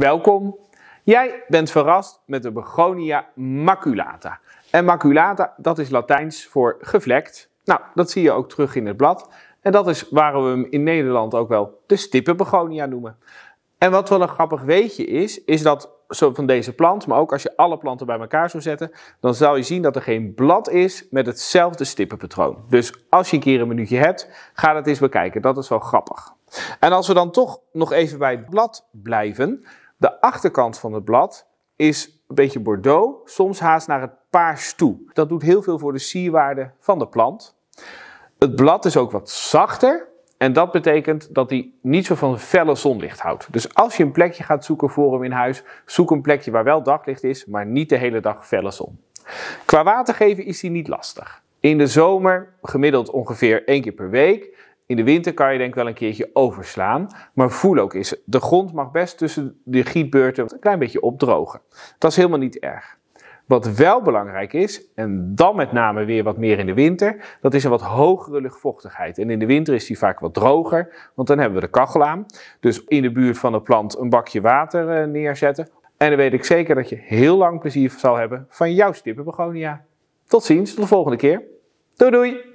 Welkom. Jij bent verrast met de Begonia maculata. En maculata, dat is Latijns voor gevlekt. Nou, dat zie je ook terug in het blad. En dat is waarom we hem in Nederland ook wel de stippenbegonia noemen. En wat wel een grappig weetje is, is dat zo van deze plant, maar ook als je alle planten bij elkaar zou zetten, dan zal je zien dat er geen blad is met hetzelfde stippenpatroon. Dus als je een keer een minuutje hebt, ga dat eens bekijken. Dat is wel grappig. En als we dan toch nog even bij het blad blijven, de achterkant van het blad is een beetje bordeaux, soms haast naar het paars toe. Dat doet heel veel voor de sierwaarde van de plant. Het blad is ook wat zachter en dat betekent dat hij niet zo van felle zonlicht houdt. Dus als je een plekje gaat zoeken voor hem in huis, zoek een plekje waar wel daglicht is, maar niet de hele dag felle zon. Qua water geven is hij niet lastig. In de zomer gemiddeld ongeveer één keer per week. In de winter kan je denk ik wel een keertje overslaan. Maar voel ook eens, de grond mag best tussen de gietbeurten een klein beetje opdrogen. Dat is helemaal niet erg. Wat wel belangrijk is, en dan met name weer wat meer in de winter, dat is een wat hogere luchtvochtigheid. En in de winter is die vaak wat droger, want dan hebben we de kachel aan. Dus in de buurt van de plant een bakje water eh, neerzetten. En dan weet ik zeker dat je heel lang plezier zal hebben van jouw stippenbegonia. Tot ziens, tot de volgende keer. Doei doei!